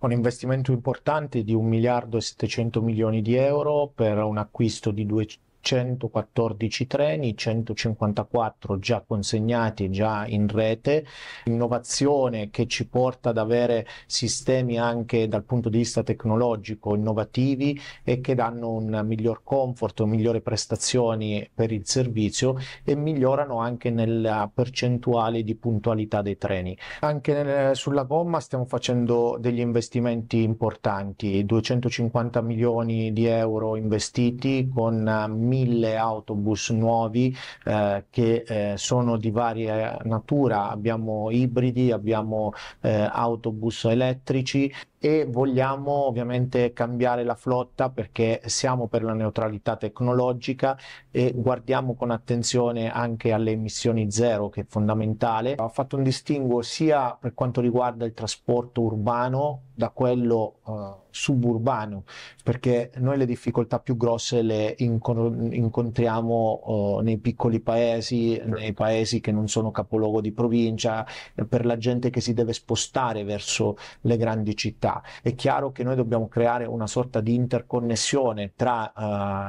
un investimento importante di 1 miliardo e 700 milioni di euro per un acquisto di due, 114 treni, 154 già consegnati, già in rete, innovazione che ci porta ad avere sistemi anche dal punto di vista tecnologico innovativi e che danno un miglior comfort, migliori prestazioni per il servizio e migliorano anche nella percentuale di puntualità dei treni. Anche nel, sulla gomma stiamo facendo degli investimenti importanti, 250 milioni di euro investiti con 1000 eh, mille autobus nuovi eh, che eh, sono di varia natura, abbiamo ibridi, abbiamo eh, autobus elettrici, e vogliamo ovviamente cambiare la flotta perché siamo per la neutralità tecnologica e guardiamo con attenzione anche alle emissioni zero che è fondamentale. Ho fatto un distinguo sia per quanto riguarda il trasporto urbano da quello uh, suburbano perché noi le difficoltà più grosse le incont incontriamo uh, nei piccoli paesi, nei paesi che non sono capoluogo di provincia, per la gente che si deve spostare verso le grandi città città. È chiaro che noi dobbiamo creare una sorta di interconnessione tra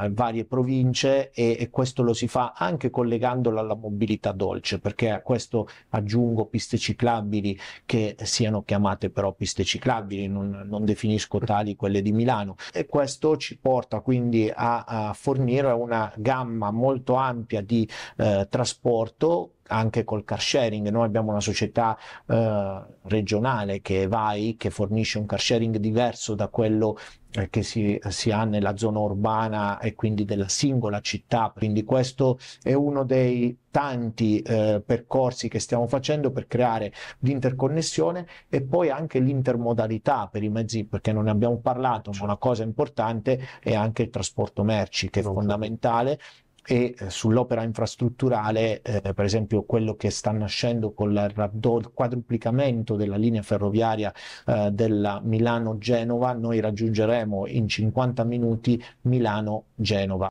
uh, varie province e, e, questo lo si fa anche collegandola alla mobilità dolce, perché a questo aggiungo piste ciclabili che siano chiamate però piste ciclabili, non, non definisco tali quelle di Milano. E questo ci porta quindi a, a fornire una gamma molto ampia di eh, trasporto anche col car sharing, noi abbiamo una società eh, regionale che è VAI, che fornisce un car sharing diverso da quello eh, che si, si, ha nella zona urbana e quindi della singola città, quindi questo è uno dei tanti eh, percorsi che stiamo facendo per creare l'interconnessione e poi anche l'intermodalità per i mezzi, perché non ne abbiamo parlato, ma una cosa importante è anche il trasporto merci che è esatto. fondamentale e eh, sull'opera infrastrutturale, eh, per esempio quello che sta nascendo con il quadruplicamento della linea ferroviaria eh, della Milano-Genova, noi raggiungeremo in 50 minuti Milano-Genova.